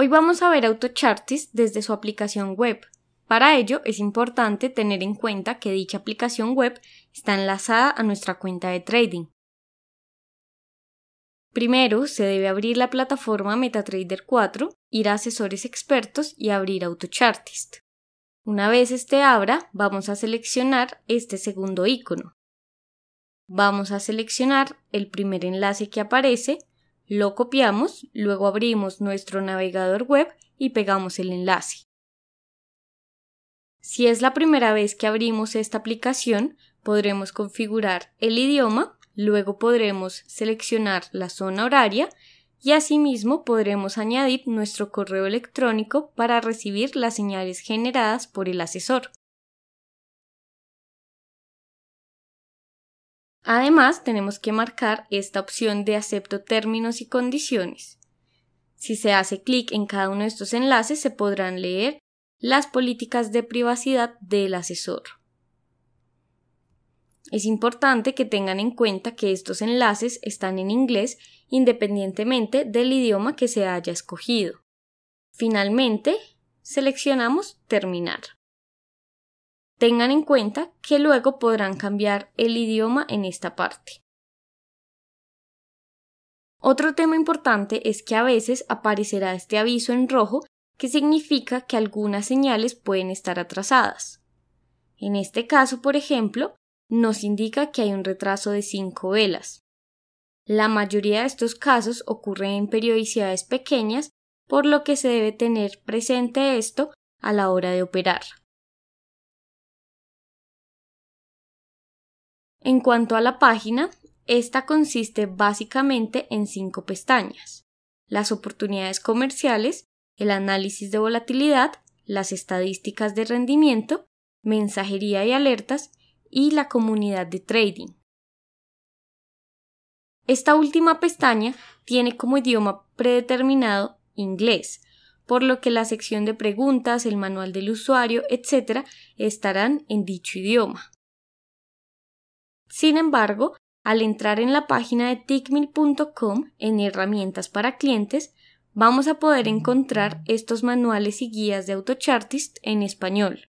Hoy vamos a ver AutoChartist desde su aplicación web. Para ello es importante tener en cuenta que dicha aplicación web está enlazada a nuestra cuenta de trading. Primero, se debe abrir la plataforma MetaTrader 4, ir a asesores expertos y abrir AutoChartist. Una vez este abra, vamos a seleccionar este segundo icono. Vamos a seleccionar el primer enlace que aparece lo copiamos, luego abrimos nuestro navegador web y pegamos el enlace. Si es la primera vez que abrimos esta aplicación, podremos configurar el idioma, luego podremos seleccionar la zona horaria y asimismo podremos añadir nuestro correo electrónico para recibir las señales generadas por el asesor. Además, tenemos que marcar esta opción de acepto términos y condiciones. Si se hace clic en cada uno de estos enlaces, se podrán leer las políticas de privacidad del asesor. Es importante que tengan en cuenta que estos enlaces están en inglés independientemente del idioma que se haya escogido. Finalmente, seleccionamos Terminar. Tengan en cuenta que luego podrán cambiar el idioma en esta parte. Otro tema importante es que a veces aparecerá este aviso en rojo que significa que algunas señales pueden estar atrasadas. En este caso, por ejemplo, nos indica que hay un retraso de 5 velas. La mayoría de estos casos ocurren en periodicidades pequeñas, por lo que se debe tener presente esto a la hora de operar. En cuanto a la página, esta consiste básicamente en cinco pestañas. Las oportunidades comerciales, el análisis de volatilidad, las estadísticas de rendimiento, mensajería y alertas y la comunidad de trading. Esta última pestaña tiene como idioma predeterminado inglés, por lo que la sección de preguntas, el manual del usuario, etc., estarán en dicho idioma. Sin embargo, al entrar en la página de tickmill.com en herramientas para clientes, vamos a poder encontrar estos manuales y guías de AutoChartist en español.